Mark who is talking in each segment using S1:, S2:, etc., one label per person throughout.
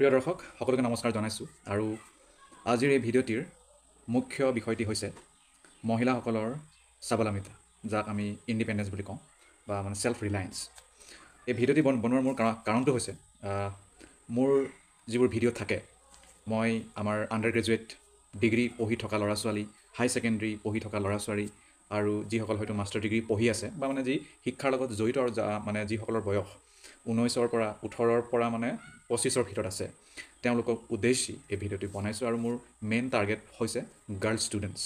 S1: প্ৰিয় দৰ্শক সকলোকে নমস্কাৰ জনাইছোঁ আৰু আজিৰ এই ভিডিঅ'টিৰ মুখ্য বিষয়টি হৈছে মহিলাসকলৰ স্বাৱলম্বিতা যাক আমি ইণ্ডিপেণ্ডেঞ্চ বুলি কওঁ বা মানে ছেল্ফ ৰিলায়েঞ্চ এই ভিডিঅ'টি বন বনোৱাৰ মোৰ কাৰণ কাৰণটো হৈছে মোৰ যিবোৰ ভিডিঅ' থাকে মই আমাৰ আণ্ডাৰ গ্ৰেজুৱেট ডিগ্ৰী পঢ়ি থকা ল'ৰা ছোৱালী হাই ছেকেণ্ডেৰী পঢ়ি থকা ল'ৰা ছোৱালী আৰু যিসকল হয়তো মাষ্টাৰ ডিগ্ৰী পঢ়ি আছে বা মানে যি শিক্ষাৰ লগত জড়িত মানে যিসকলৰ বয়স ঊনৈছৰ পৰা ওঠৰৰ পৰা মানে পঁচিছৰ ভিতৰত আছে তেওঁলোকক উদ্দেশ্যি এই ভিডিঅ'টি বনাইছোঁ আৰু মোৰ মেইন টাৰ্গেট হৈছে গাৰ্লছ ষ্টুডেণ্টছ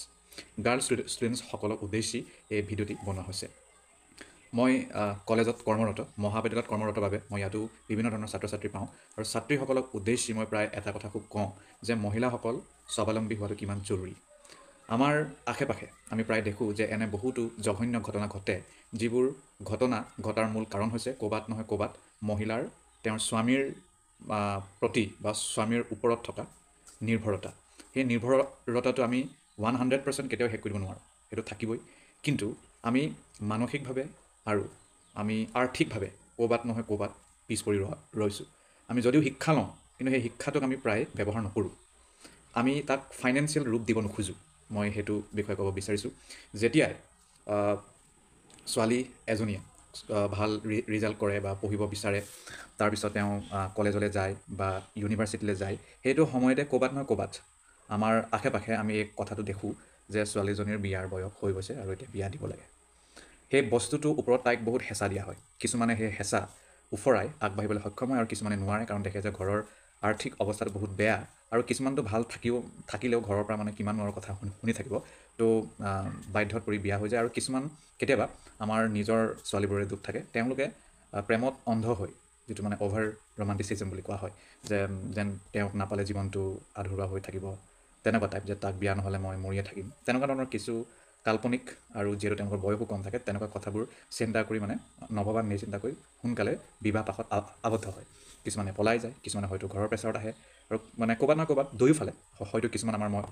S1: গাৰ্লছ ষ্টুডেণ্টছসকলক উদ্দেশ্যি এই ভিডিঅ'টি বনোৱা হৈছে মই কলেজত কৰ্মৰত মহাবিদ্যালয়ত কৰ্মৰত বাবে মই ইয়াতো বিভিন্ন ধৰণৰ ছাত্ৰ ছাত্ৰী পাওঁ আৰু ছাত্ৰীসকলক উদ্দেশ্যি মই প্ৰায় এটা কথা খুব কওঁ যে মহিলাসকল স্বাৱলম্বী হোৱাটো কিমান জৰুৰী আমাৰ আশে পাশে আমি প্ৰায় দেখোঁ যে এনে বহুতো জঘন্য ঘটনা ঘটে যিবোৰ ঘটনা ঘটাৰ মূল কাৰণ হৈছে ক'ৰবাত নহয় ক'ৰবাত মহিলাৰ তেওঁৰ স্বামীৰ প্ৰতি বা স্বামীৰ ওপৰত থকা নিৰ্ভৰতা সেই নিৰ্ভৰতাটো আমি ওৱান হাণ্ড্ৰেড পাৰ্চেণ্ট কেতিয়াও শেষ কৰিব নোৱাৰোঁ সেইটো থাকিবই কিন্তু আমি মানসিকভাৱে আৰু আমি আৰ্থিকভাৱে ক'ৰবাত নহয় ক'ৰবাত পিছ পৰি ৰোৱা ৰৈছোঁ আমি যদিও শিক্ষা লওঁ কিন্তু সেই শিক্ষাটোক আমি প্ৰায় ব্যৱহাৰ নকৰোঁ আমি তাক ফাইনেন্সিয়েল ৰূপ দিব নোখোজোঁ মই সেইটো বিষয়ে ক'ব বিচাৰিছোঁ যেতিয়াই ছোৱালী এজনীয়ে ভাল ৰিজাল্ট কৰে বা পঢ়িব বিচাৰে তাৰপিছত তেওঁ কলেজলৈ যায় বা ইউনিভাৰ্চিটিলৈ যায় সেইটো সময়তে ক'ৰবাত নহয় ক'ৰবাত আমাৰ আশে পাশে আমি এই কথাটো দেখোঁ যে ছোৱালীজনীৰ বিয়াৰ বয়স হৈ গৈছে আৰু এতিয়া বিয়া দিব লাগে সেই বস্তুটোৰ ওপৰত তাইক বহুত হেঁচা দিয়া হয় কিছুমানে সেই হেঁচা ওফৰাই আগবাঢ়িবলৈ সক্ষম হয় আৰু কিছুমানে নোৱাৰে কাৰণ দেখে যে ঘৰৰ আৰ্থিক অৱস্থাটো বহুত বেয়া আৰু কিছুমানটো ভাল থাকিব থাকিলেও ঘৰৰ পৰা মানে কিমান মানুহৰ কথা শুনি শুনি থাকিব তো বাধ্যত পৰি বিয়া হৈ যায় আৰু কিছুমান কেতিয়াবা আমাৰ নিজৰ ছোৱালীবোৰে দুখ থাকে তেওঁলোকে প্ৰেমত অন্ধ হৈ যিটো মানে অ'ভাৰ ৰোমাণ্টিচিজম বুলি কোৱা হয় যে যেন তেওঁক নাপালে জীৱনটো আধৰুৱা হৈ থাকিব তেনেকুৱা টাইপ যে তাক বিয়া নহ'লে মই মৰিয়ে থাকিম তেনেকুৱা ধৰণৰ কিছু কাল্পনিক আৰু যিহেতু তেওঁলোকৰ বয়সো কম থাকে তেনেকুৱা কথাবোৰ চিন্তা কৰি মানে নভবা নিচিন্তা কৰি সোনকালে বিবাহ পাশত আৱদ্ধ হয় কিছুমানে পলাই যায় কিছুমানে হয়তো ঘৰৰ প্ৰেচাৰত আহে আৰু মানে ক'ৰবাত নহয় ক'ৰবাত দুয়োফালে হয়তো কিছুমান আমাৰ মই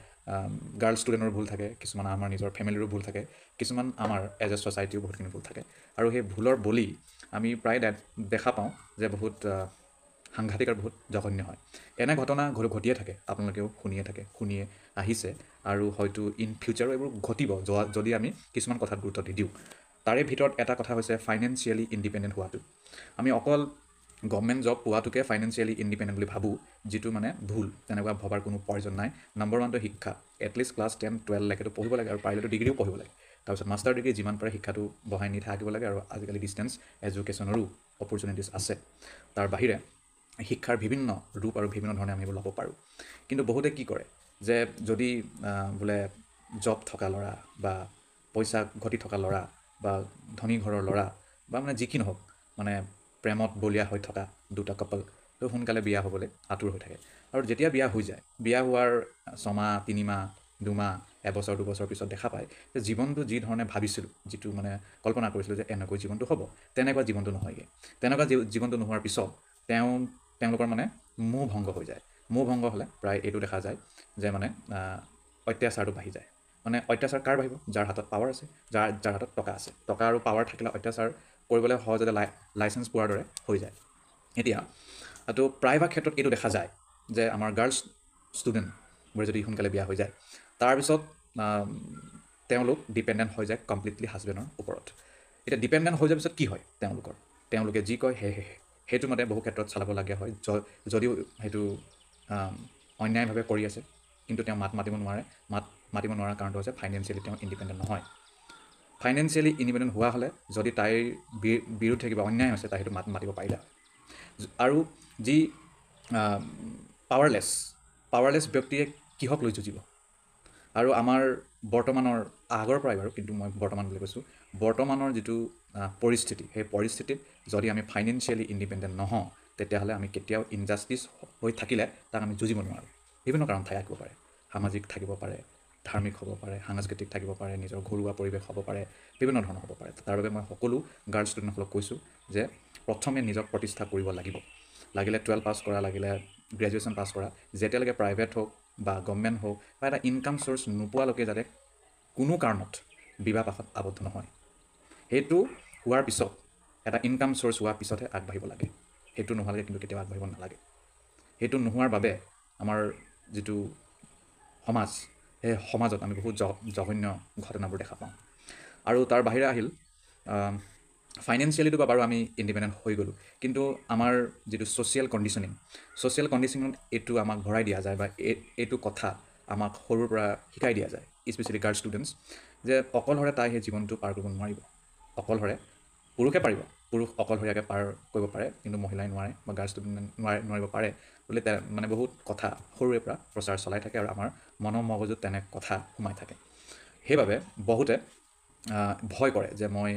S1: গাৰ্লছ ষ্টুডেণ্টৰ ভুল থাকে কিছুমান আমাৰ নিজৰ ফেমিলিৰো ভুল থাকে কিছুমান আমাৰ এজ এ ছ'চাইটিও বহুতখিনি ভুল থাকে আৰু সেই ভুলৰ বলি আমি প্ৰায় ডেট দেখা পাওঁ যে বহুত সাংঘাতিক আৰু বহুত জঘন্য হয় এনে ঘটনা ঘ ঘটিয়ে থাকে আপোনালোকেও শুনিয়ে থাকে শুনিয়ে আহিছে আৰু হয়তো ইন ফিউচাৰো এইবোৰ ঘটিব যোৱা যদি আমি কিছুমান কথাত গুৰুত্ব দি দিওঁ তাৰে ভিতৰত এটা কথা হৈছে ফাইনেন্সিয়েলি ইণ্ডিপেণ্ডেণ্ট হোৱাটো আমি অকল গভমেণ্ট জব পোৱাটোকে ফাইনেন্সিয়েলি ইণ্ডিপেণ্ডেণ্ট বুলি ভাবোঁ যিটো মানে ভুল তেনেকুৱা ভবাৰ কোনো প্ৰয়োজন নাই নম্বৰ ওৱানটো শিক্ষা এটলিষ্ট ক্লাছ টেন টুৱেলভলৈকেতো পঢ়িব লাগে আৰু পাৰিলেতো ডিগ্ৰীও পঢ়িব লাগে তাৰপিছত মাষ্টাৰ ডিগ্ৰী যিমান পাৰে শিক্ষাটো বঢ়াই নি থাকিব লাগে আৰু আজিকালি ডিষ্টেঞ্চ এডুকেশ্যনৰো অপৰচুনিটিজ আছে তাৰ বাহিৰে শিক্ষাৰ বিভিন্ন ৰূপ আৰু বিভিন্ন ধৰণে আমি ল'ব পাৰোঁ কিন্তু বহুতে কি কৰে যে যদি বোলে জব থকা ল'ৰা বা পইচা ঘটি থকা ল'ৰা বা ধনী ঘৰৰ ল'ৰা বা মানে যি কি নহওক মানে প্ৰেমত বলীয়া হৈ থকা দুটা কপাল তো সোনকালে বিয়া হ'বলৈ আঁতৰ হৈ থাকে আৰু যেতিয়া বিয়া হৈ যায় বিয়া হোৱাৰ ছমাহ তিনিমাহ দুমাহ এবছৰ দুবছৰ পিছত দেখা পায় যে জীৱনটো যিধৰণে ভাবিছিলোঁ যিটো মানে কল্পনা কৰিছিলোঁ যে এনেকৈ জীৱনটো হ'ব তেনেকুৱা জীৱনটো নহয়গৈ তেনেকুৱা জীৱনটো নোহোৱাৰ পিছত তেওঁ তেওঁলোকৰ মানে মোহ ভংগ হৈ যায় মোহ ভংগ হ'লে প্ৰায় এইটো দেখা যায় যে মানে অত্যাচাৰটো বাঢ়ি যায় মানে অত্যাচাৰ কাৰ বাঢ়িব যাৰ হাতত পাৱাৰ আছে যাৰ যাৰ হাতত টকা আছে টকা আৰু পাৱাৰ থাকিলে অত্যাচাৰ কৰিবলৈ সহজতে লাই লাইচেঞ্চ পোৱাৰ দৰে হৈ যায় এতিয়া তো প্ৰায়ভাগ ক্ষেত্ৰত এইটো দেখা যায় যে আমাৰ গাৰ্লছ ষ্টুডেণ্টবোৰে যদি সোনকালে বিয়া হৈ যায় তাৰপিছত তেওঁলোক ডিপেণ্ডেণ্ট হৈ যায় কমপ্লিটলি হাজবেণ্ডৰ ওপৰত এতিয়া ডিপেণ্ডেণ্ট হৈ যোৱাৰ পিছত কি হয় তেওঁলোকৰ তেওঁলোকে যি কয় সেয়ে সেইটো মতে বহু ক্ষেত্ৰত চলাবলগীয়া হয় যদিও সেইটো অন্যায়ভাৱে কৰি আছে কিন্তু তেওঁ মাত মাতিব নোৱাৰে মাত মাতিব নোৱাৰাৰ কাৰণটো হৈছে ফাইনেন্সিয়েলি তেওঁ ইণ্ডিপেণ্ডেণ্ট নহয় ফাইনেন্সিয়েলি ইণ্ডিপেণ্ডেণ্ট হোৱা হ'লে যদি তাইৰ বিৰুদ্ধে কিবা অন্যায় হৈছে তাই সেইটো মাত মাতিব পাৰিলে আৰু যি পাৱাৰলেছ পাৱাৰলেছ ব্যক্তিয়ে কিহক লৈ যুঁজিব আৰু আমাৰ বৰ্তমানৰ আগৰ পৰাই বাৰু কিন্তু মই বৰ্তমান বুলি কৈছোঁ বৰ্তমানৰ যিটো পৰিস্থিতি সেই পৰিস্থিতিত যদি আমি ফাইনেন্সিয়েলি ইণ্ডিপেণ্ডেণ্ট নহওঁ তেতিয়াহ'লে আমি কেতিয়াও ইনজাষ্টিছ হৈ থাকিলে তাক আমি যুঁজিব নোৱাৰোঁ বিভিন্ন কাৰণ ঠাই আঁকিব পাৰে সামাজিক থাকিব পাৰে ধাৰ্মিক হ'ব পাৰে সাংস্কৃতিক থাকিব পাৰে নিজৰ ঘৰুৱা পৰিৱেশ হ'ব পাৰে বিভিন্ন ধৰণৰ হ'ব পাৰে তাৰ বাবে মই সকলো গাৰ্লছ ষ্টুডেণ্টসকলক কৈছোঁ যে প্ৰথমে নিজক প্ৰতিষ্ঠা কৰিব লাগিব লাগিলে টুৱেলভ পাছ কৰা লাগিলে গ্ৰেজুৱেশ্যন পাছ কৰা যেতিয়ালৈকে প্ৰাইভেট হওক বা গভমেণ্ট হওক বা এটা ইনকাম চ'ৰ্চ নোপোৱালৈকে যাতে কোনো কাৰণত বিবাহ পাশত আৱদ্ধ নহয় সেইটো হোৱাৰ পিছত এটা ইনকাম চ'ৰ্চ হোৱাৰ পিছতহে আগবাঢ়িব লাগে সেইটো নোহোৱালৈকে কিন্তু কেতিয়াও আগবাঢ়িব নালাগে সেইটো নোহোৱাৰ বাবে আমাৰ যিটো সমাজ সেই সমাজত আমি বহুত জঘন্য ঘটনাবোৰ দেখা পাওঁ আৰু তাৰ বাহিৰে আহিল ফাইনেঞ্চিয়েলিটো বা বাৰু আমি ইণ্ডিপেণ্ডেণ্ট হৈ গ'লোঁ কিন্তু আমাৰ যিটো ছ'চিয়েল কণ্ডিশ্যনিং ছ'চিয়েল কণ্ডিশ্যনত এইটো আমাক ভৰাই দিয়া যায় বা এইটো কথা আমাক সৰুৰ পৰা শিকাই দিয়া যায় স্পেচিয়েলি গাৰ্লছ ষ্টুডেণ্টছ যে অকলশৰে তাই সেই জীৱনটো পাৰ কৰিব নোৱাৰিব অকলশৰে পুৰুষে পাৰিব পুৰুষ অকলশৰীয়াকৈ পাৰ কৰিব পাৰে কিন্তু মহিলাই নোৱাৰে বা গাৰ্লছটো নোৱাৰে নোৱাৰিব পাৰে বুলি মানে বহুত কথা সৰুৰে পৰা প্ৰচাৰ চলাই থাকে আৰু আমাৰ মনৰ মগজুত তেনে কথা সোমাই থাকে সেইবাবে বহুতে ভয় কৰে যে মই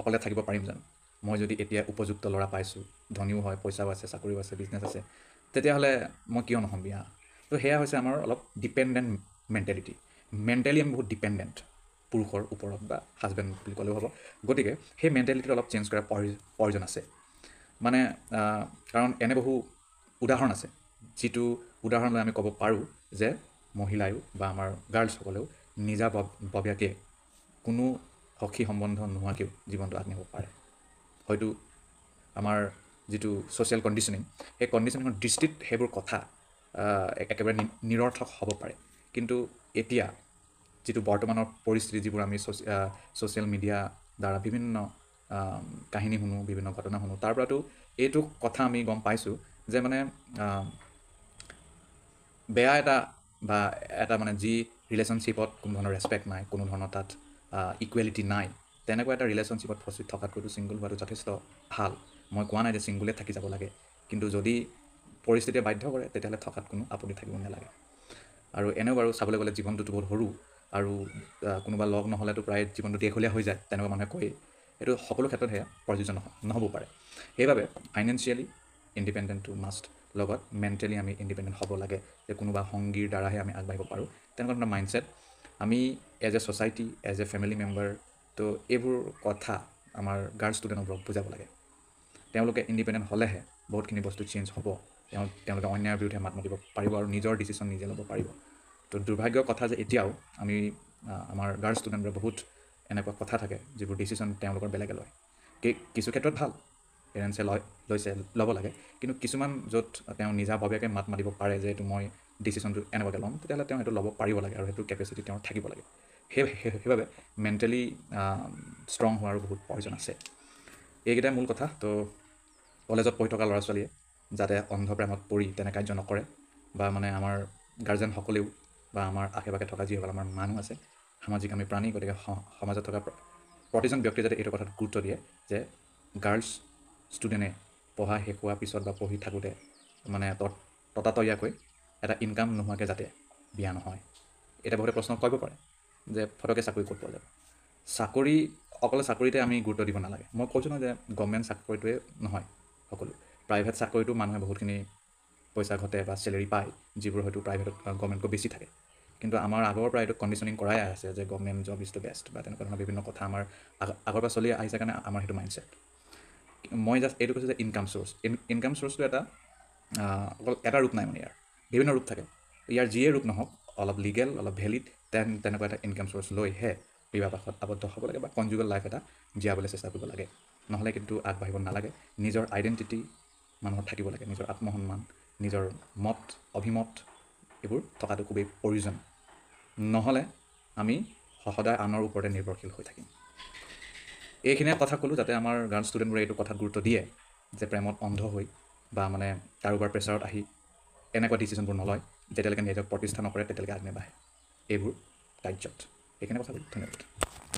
S1: অকলে থাকিব পাৰিম জানো মই যদি এতিয়া উপযুক্ত ল'ৰা পাইছোঁ ধনীও হয় পইচাও আছে চাকৰিও আছে বিজনেছ আছে তেতিয়াহ'লে মই কিয় নহ'ম বিয়া তো সেয়া হৈছে আমাৰ অলপ ডিপেণ্ডেণ্ট মেণ্টেলিটি মেণ্টেলি আমি বহুত ডিপেণ্ডেণ্ট পুৰুষৰ ওপৰত বা হাজবেণ্ড বুলি ক'লেও হ'ব গতিকে সেই মেণ্টেলিটিটো অলপ চেঞ্জ কৰাৰ প্ৰয়োজন আছে মানে কাৰণ এনে বহু উদাহৰণ আছে যিটো উদাহৰণ লৈ আমি ক'ব পাৰোঁ যে মহিলায়ো বা আমাৰ গাৰ্লছসকলেও নিজা ববীয়াকে কোনো সখী সম্বন্ধ নোহোৱাকৈও জীৱনটো আগবাঢ়িব পাৰে হয়তো আমাৰ যিটো ছ'চিয়েল কণ্ডিশ্যনিং সেই কণ্ডিশ্যনিঙৰ দৃষ্টিত সেইবোৰ কথা একেবাৰে নিৰৰ্থক হ'ব পাৰে কিন্তু এতিয়া যিটো বৰ্তমানৰ পৰিস্থিতি যিবোৰ আমি ছচিয়া ছ'চিয়েল মিডিয়াৰ দ্বাৰা বিভিন্ন কাহিনী শুনো বিভিন্ন ঘটনা শুনো তাৰ পৰাতো এইটো কথা আমি গম পাইছোঁ যে মানে বেয়া এটা বা এটা মানে যি ৰিলেশ্যনশ্বিপত কোনো ধৰণৰ ৰেচপেক্ট নাই কোনো ধৰণৰ তাত ইকুৱেলিটি নাই তেনেকুৱা এটা ৰিলেশ্যনশ্বিপত ফচি থকাতকৈতো ছিংগুল হোৱাটো যথেষ্ট ভাল মই কোৱা নাই যে ছিংগুলে থাকি যাব লাগে কিন্তু যদি পৰিস্থিতিয়ে বাধ্য কৰে তেতিয়াহ'লে থকাত কোনো আপুনি থাকিব নালাগে আৰু এনেও বাৰু চাবলৈ গ'লে জীৱনটোতো বহুত সৰু আৰু কোনোবা লগ নহ'লেতো প্ৰায় জীৱনটো দেখলীয়া হৈ যায় তেনেকুৱা মানুহে কয়েই সেইটো সকলো ক্ষেত্ৰত সেয়া প্ৰযোজ্য নহয় নহ'ব পাৰে সেইবাবে ফাইনেন্সিয়েলি ইণ্ডিপেণ্ডেণ্ট টু মাষ্ট লগত মেণ্টেলি আমি ইণ্ডিপেণ্ডেণ্ট হ'ব লাগে যে কোনোবা সংগীৰ দ্বাৰাহে আমি আগবাঢ়িব পাৰোঁ তেনেকুৱা ধৰণৰ মাইণ্ডছেট আমি as a society as a family member তো এইবোৰ কথা আমাৰ গাৰ্লছ ষ্টুডেণ্টবোৰক বুজাব লাগে তেওঁলোকে ইণ্ডিপেণ্ডেণ্ট হ'লেহে বহুতখিনি বস্তু চেঞ্জ হ'ব তেওঁ তেওঁলোকে অন্যায়ৰ বিৰুদ্ধে মাত মাতিব পাৰিব আৰু নিজৰ ডিচিশ্যন নিজে ল'ব পাৰিব তো দুৰ্ভাগ্যৰ কথা যে এতিয়াও আমি আমাৰ গাৰ্লছ ষ্টুডেণ্টবোৰে বহুত এনেকুৱা কথা থাকে যিবোৰ ডিচিশ্যন তেওঁলোকৰ বেলেগে লয় কিছু ক্ষেত্ৰত ভাল পেৰেণ্টছে লয় লৈছে ল'ব লাগে কিন্তু কিছুমান য'ত তেওঁ নিজাভাৱেকৈ মাত মাতিব পাৰে যে এইটো মই ডিচিশ্যনটো এনেকুৱাকৈ ল'ম তেতিয়াহ'লে তেওঁ সেইটো ল'ব পাৰিব লাগে আৰু সেইটো কেপেচিটি তেওঁৰ থাকিব লাগে সেই সেইবাবে মেণ্টেলি ষ্ট্ৰং হোৱাৰো বহুত প্ৰয়োজন আছে এইকেইটাই মূল কথা তো কলেজত পঢ়ি থকা ল'ৰা ছোৱালীয়ে যাতে অন্ধপ্ৰেমত পৰি তেনে কাৰ্য নকৰে বা মানে আমাৰ গাৰ্জেনসকলেও বা আমাৰ আশে পাশে থকা যিসকল আমাৰ মানুহ আছে সামাজিক আমি প্ৰাণী গতিকে সমাজত থকা প্ৰতিজন ব্যক্তিয়ে যাতে এইটো কথাত গুৰুত্ব দিয়ে যে গাৰ্লছ ষ্টুডেণ্টে পঢ়া শেষ হোৱাৰ পিছত বা পঢ়ি থাকোঁতে মানে ততাতৈয়াকৈ এটা ইনকাম নোহোৱাকৈ যাতে বিয়া নহয় এতিয়া বহুতে প্ৰশ্ন কৰিব পাৰে যে ফটকে চাকৰি ক'ত পোৱা যাব চাকৰি অকলে চাকৰিতে আমি গুৰুত্ব দিব নালাগে মই কৈছোঁ নহয় যে গভমেণ্ট চাকৰিটোৱে নহয় সকলো প্ৰাইভেট চাকৰিটো মানুহে বহুতখিনি পইচা ঘটে বা চেলেৰি পায় যিবোৰ হয়তো প্ৰাইভেটত গভমেণ্টকৈ বেছি থাকে কিন্তু আমাৰ আগৰ পৰা এইটো কণ্ডিশ্যনিং কৰাই আছে যে government job is the best বা তেনেকুৱা ধৰণৰ বিভিন্ন কথা আমাৰ আগৰ পৰা চলি আহিছে কাৰণে আমাৰ সেইটো মাইণ্ডছেট মই জাষ্ট এইটো কৈছোঁ যে ইনকাম চ'ৰ্চ ইনকাম চ'ৰ্চটো এটা অকল এটা ৰূপ নাই মানে ইয়াৰ বিভিন্ন ৰূপ থাকে ইয়াৰ যিয়ে ৰূপ নহওক অলপ লিগেল অলপ ভেলিড তেন তেনেকুৱা এটা ইনকাম চ'ৰ্চ লৈহে বিবাহপাশত আবদ্ধ হ'ব লাগে বা কনজুগেল লাইফ এটা জীয়াবলৈ চেষ্টা কৰিব লাগে নহ'লে কিন্তু আগবাঢ়িব নালাগে নিজৰ আইডেণ্টিটি মানুহৰ থাকিব লাগে নিজৰ আত্মসন্মান নিজৰ মত অভিমত এইবোৰ থকাটো খুবেই প্ৰয়োজন নহ'লে আমি সদায় আনৰ ওপৰতে নিৰ্ভৰশীল হৈ থাকিম এইখিনিয়ে কথা ক'লোঁ যাতে আমাৰ গাৰ্ল ষ্টুডেণ্টবোৰে এইটো কথাত গুৰুত্ব দিয়ে যে প্ৰেমত অন্ধ হৈ বা মানে কাৰোবাৰ প্ৰেচাৰত আহি এনেকুৱা ডিচিশ্যনবোৰ নলয় যেতিয়ালৈকে নিজক প্ৰতিষ্ঠা নকৰে তেতিয়ালৈকে আগনে বাঢ়ে এইবোৰ কাৰ্যত এইখিনি কথা ক'লোঁ ধন্যবাদ